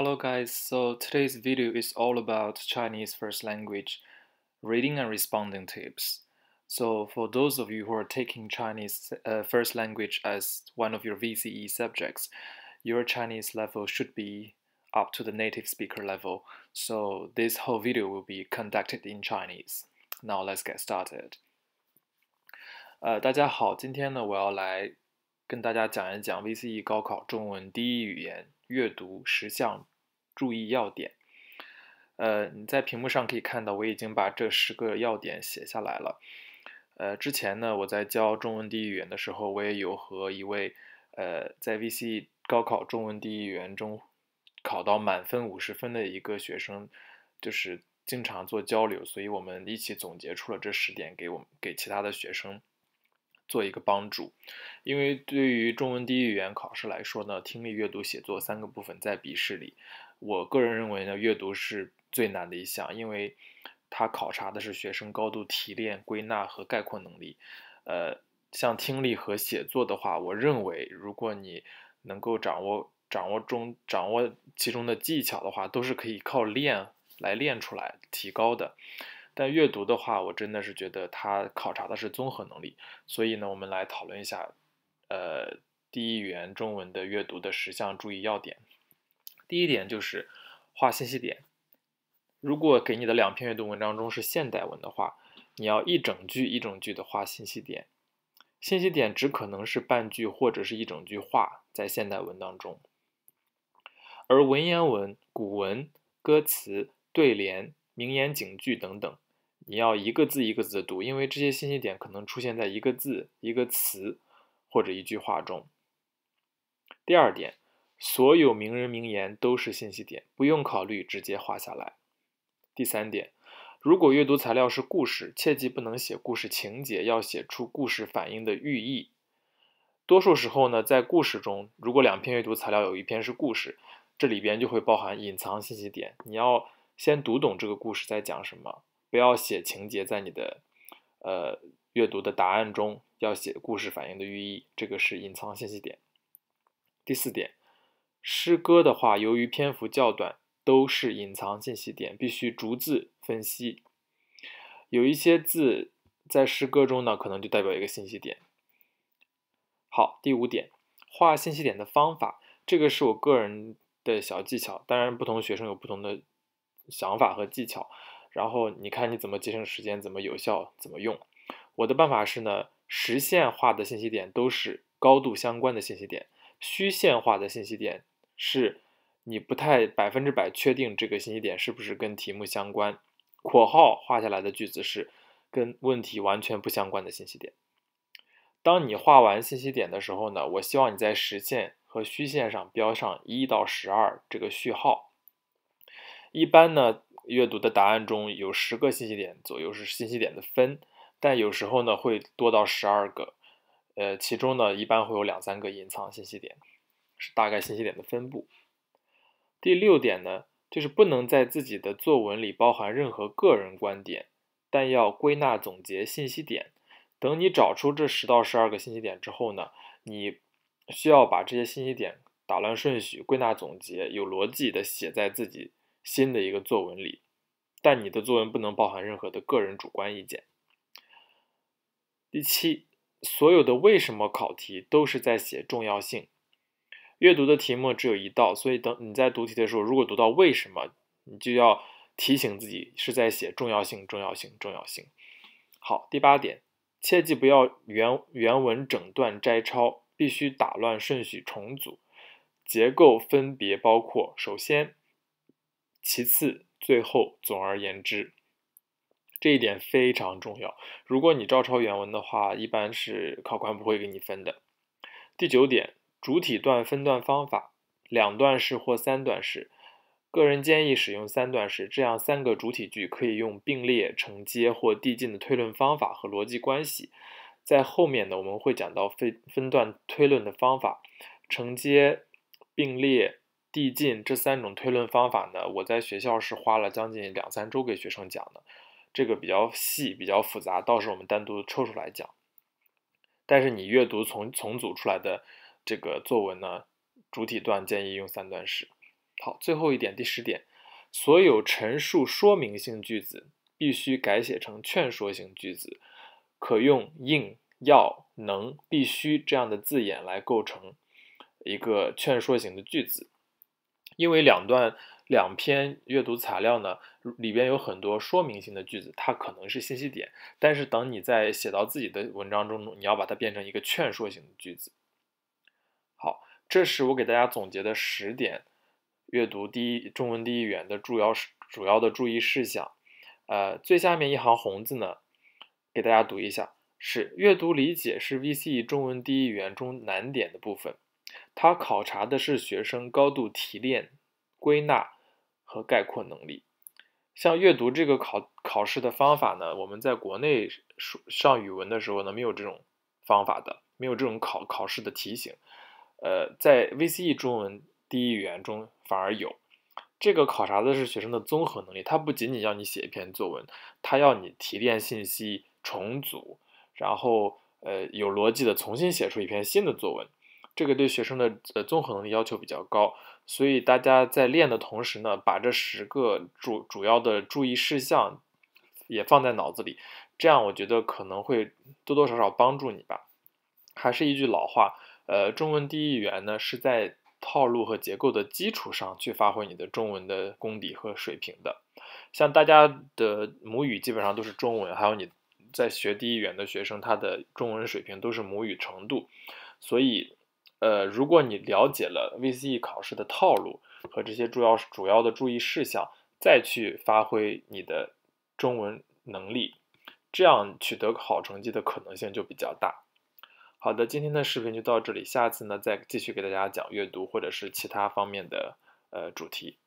Hello guys, so today's video is all about Chinese first language reading and responding tips. So for those of you who are taking Chinese uh, first language as one of your VCE subjects, your Chinese level should be up to the native speaker level. So this whole video will be conducted in Chinese. Now let's get started. 呃，大家好，今天呢，我要来跟大家讲一讲 uh, VCE 高考中文第一语言阅读十项注意要点，呃，你在屏幕上可以看到，我已经把这十个要点写下来了。呃，之前呢，我在教中文第一语言的时候，我也有和一位呃，在 VC 高考中文第一语言中考到满分五十分的一个学生，就是经常做交流，所以我们一起总结出了这十点，给我们给其他的学生。做一个帮助，因为对于中文第一语言考试来说呢，听力、阅读、写作三个部分在笔试里，我个人认为呢，阅读是最难的一项，因为它考察的是学生高度提炼、归纳和概括能力。呃，像听力和写作的话，我认为如果你能够掌握掌握中掌握其中的技巧的话，都是可以靠练来练出来提高的。但阅读的话，我真的是觉得它考察的是综合能力，所以呢，我们来讨论一下，呃，第一语言中文的阅读的十项注意要点。第一点就是画信息点。如果给你的两篇阅读文章中是现代文的话，你要一整句一整句的画信息点。信息点只可能是半句或者是一整句话，在现代文当中。而文言文、古文、歌词、对联、名言警句等等。你要一个字一个字读，因为这些信息点可能出现在一个字、一个词或者一句话中。第二点，所有名人名言都是信息点，不用考虑，直接画下来。第三点，如果阅读材料是故事，切记不能写故事情节，要写出故事反映的寓意。多数时候呢，在故事中，如果两篇阅读材料有一篇是故事，这里边就会包含隐藏信息点，你要先读懂这个故事在讲什么。不要写情节，在你的呃阅读的答案中要写故事反映的寓意，这个是隐藏信息点。第四点，诗歌的话，由于篇幅较短，都是隐藏信息点，必须逐字分析。有一些字在诗歌中呢，可能就代表一个信息点。好，第五点，画信息点的方法，这个是我个人的小技巧，当然不同学生有不同的想法和技巧。然后你看你怎么节省时间，怎么有效，怎么用。我的办法是呢，实线画的信息点都是高度相关的信息点，虚线画的信息点是你不太百分之百确定这个信息点是不是跟题目相关。括号画下来的句子是跟问题完全不相关的信息点。当你画完信息点的时候呢，我希望你在实线和虚线上标上一到十二这个序号。一般呢。阅读的答案中有十个信息点左右是信息点的分，但有时候呢会多到十二个，呃，其中呢一般会有两三个隐藏信息点，是大概信息点的分布。第六点呢就是不能在自己的作文里包含任何个人观点，但要归纳总结信息点。等你找出这十到十二个信息点之后呢，你需要把这些信息点打乱顺序，归纳总结，有逻辑的写在自己。新的一个作文里，但你的作文不能包含任何的个人主观意见。第七，所有的为什么考题都是在写重要性。阅读的题目只有一道，所以等你在读题的时候，如果读到为什么，你就要提醒自己是在写重要性，重要性，重要性。好，第八点，切记不要原原文整段摘抄，必须打乱顺序重组结构，分别包括首先。其次，最后，总而言之，这一点非常重要。如果你照抄原文的话，一般是考官不会给你分的。第九点，主体段分段方法，两段式或三段式。个人建议使用三段式，这样三个主体句可以用并列、承接或递进的推论方法和逻辑关系。在后面呢，我们会讲到分分段推论的方法，承接、并列。递进这三种推论方法呢，我在学校是花了将近两三周给学生讲的，这个比较细比较复杂，到时候我们单独抽出来讲。但是你阅读从重组出来的这个作文呢，主体段建议用三段式。好，最后一点，第十点，所有陈述说明性句子必须改写成劝说型句子，可用应、要、能、必须这样的字眼来构成一个劝说型的句子。因为两段两篇阅读材料呢，里边有很多说明性的句子，它可能是信息点，但是等你在写到自己的文章中，你要把它变成一个劝说型的句子。好，这是我给大家总结的十点阅读第一中文第一语言的主要是主要的注意事项。呃，最下面一行红字呢，给大家读一下，是阅读理解是 VCE 中文第一语言中难点的部分。它考察的是学生高度提炼、归纳和概括能力。像阅读这个考考试的方法呢，我们在国内上语文的时候呢，没有这种方法的，没有这种考考试的题型。呃，在 VCE 中文第一语言中反而有。这个考察的是学生的综合能力，它不仅仅要你写一篇作文，它要你提炼信息、重组，然后呃有逻辑的重新写出一篇新的作文。这个对学生的呃综合能力要求比较高，所以大家在练的同时呢，把这十个主主要的注意事项也放在脑子里，这样我觉得可能会多多少少帮助你吧。还是一句老话，呃，中文第一语言呢是在套路和结构的基础上去发挥你的中文的功底和水平的。像大家的母语基本上都是中文，还有你在学第一语言的学生，他的中文水平都是母语程度，所以。呃，如果你了解了 VCE 考试的套路和这些主要主要的注意事项，再去发挥你的中文能力，这样取得好成绩的可能性就比较大。好的，今天的视频就到这里，下次呢再继续给大家讲阅读或者是其他方面的呃主题。